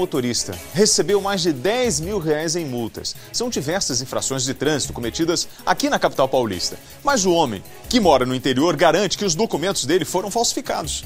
motorista recebeu mais de 10 mil reais em multas. São diversas infrações de trânsito cometidas aqui na capital paulista. Mas o homem, que mora no interior, garante que os documentos dele foram falsificados.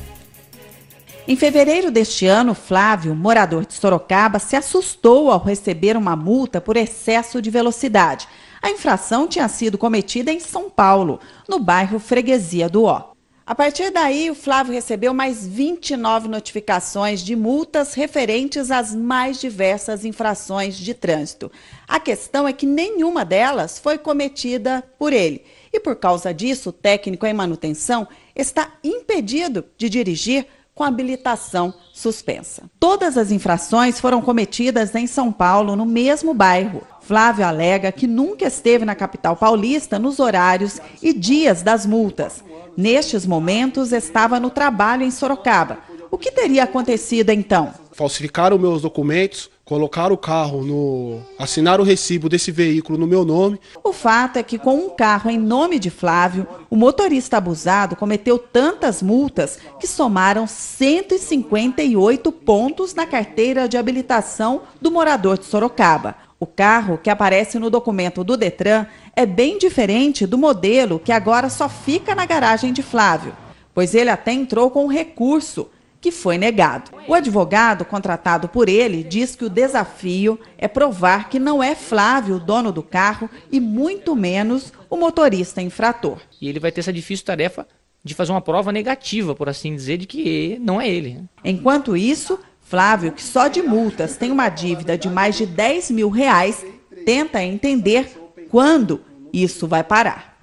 Em fevereiro deste ano, Flávio, morador de Sorocaba, se assustou ao receber uma multa por excesso de velocidade. A infração tinha sido cometida em São Paulo, no bairro Freguesia do Ó. A partir daí, o Flávio recebeu mais 29 notificações de multas referentes às mais diversas infrações de trânsito. A questão é que nenhuma delas foi cometida por ele. E por causa disso, o técnico em manutenção está impedido de dirigir com habilitação suspensa. Todas as infrações foram cometidas em São Paulo, no mesmo bairro. Flávio alega que nunca esteve na capital paulista nos horários e dias das multas nestes momentos estava no trabalho em Sorocaba. O que teria acontecido então? Falsificaram meus documentos, colocaram o carro no. assinaram o recibo desse veículo no meu nome. O fato é que, com um carro em nome de Flávio, o motorista abusado cometeu tantas multas que somaram 158 pontos na carteira de habilitação do morador de Sorocaba. O carro que aparece no documento do Detran é bem diferente do modelo que agora só fica na garagem de Flávio, pois ele até entrou com um recurso que foi negado. O advogado contratado por ele diz que o desafio é provar que não é Flávio o dono do carro e muito menos o motorista infrator. E ele vai ter essa difícil tarefa de fazer uma prova negativa, por assim dizer, de que não é ele. Né? Enquanto isso, Flávio, que só de multas tem uma dívida de mais de 10 mil reais, tenta entender quando isso vai parar.